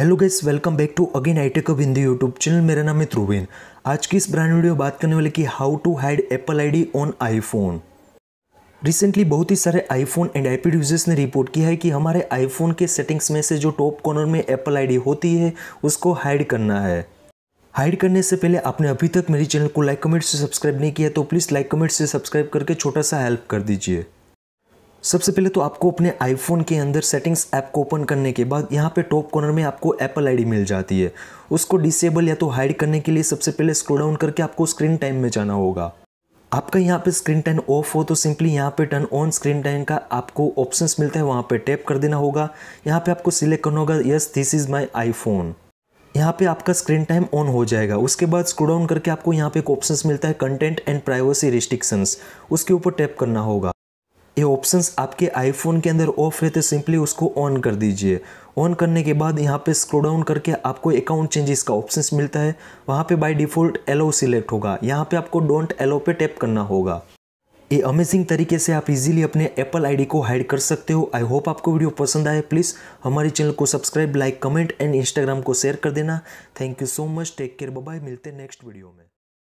hello guys welcome back to again I tech Hindi YouTube channel मेरा नाम है ध्रुवेन आज की इस ब्रांड वीडियो बात करने वाले कि how to hide Apple ID on iPhone recently बहुत ही सारे आईफोन एंड आईपीड यूजर्स ने रिपोर्ट किया है कि हमारे आईफोन के सेटिंग्स में से जो टॉप कॉर्नर में एप्पल आईडी होती है उसको हाइड करना है हाइड करने से पहले आपने अभी तक मेरे चैनल को लाइक कमेंट से सब्सक्राइब नहीं किया तो प्लीज़ लाइक कमेंट से सब्सक्राइब करके छोटा सा हेल्प कर दीजिए सबसे पहले तो आपको अपने आईफोन के अंदर सेटिंग्स ऐप को ओपन करने के बाद यहाँ पे टॉप कॉर्नर में आपको एप्पल आईडी मिल जाती है उसको डिसेबल या तो हाइड करने के लिए सबसे पहले स्क्रो डाउन करके आपको स्क्रीन टाइम में जाना होगा आपका यहाँ पे स्क्रीन टाइम ऑफ हो तो सिंपली यहाँ पे टर्न ऑन स्क्रीन टाइम का आपको ऑप्शंस मिलता है वहाँ पे टैप कर देना होगा यहाँ पे आपको सिलेक्ट करना होगा yes this is my iPhone यहाँ पे आपका स्क्रीन टाइम ऑन हो जाएगा उसके बाद स्क्रो डाउन करके आपको यहाँ पे एक ऑप्शन मिलता है कंटेंट एंड प्राइवेसी रिस्ट्रिक्शंस उसके ऊपर टैप करना होगा ये ऑप्शंस आपके आईफोन के अंदर ऑफ रहते सिंपली उसको ऑन कर दीजिए ऑन करने के बाद यहाँ पे स्क्रो डाउन करके आपको अकाउंट चेंजेस का ऑप्शन मिलता है वहाँ पे बाय डिफ़ॉल्ट एलो सिलेक्ट होगा यहाँ पे आपको डोंट एलो पे टैप करना होगा ये अमेजिंग तरीके से आप इजीली अपने एप्पल आईडी को हाइड कर सकते हो आई होप आपको वीडियो पसंद आए प्लीज़ हमारे चैनल को subscribe like comment and Instagram को शेयर कर देना thank you so much take care bye मिलते नेक्स्ट वीडियो में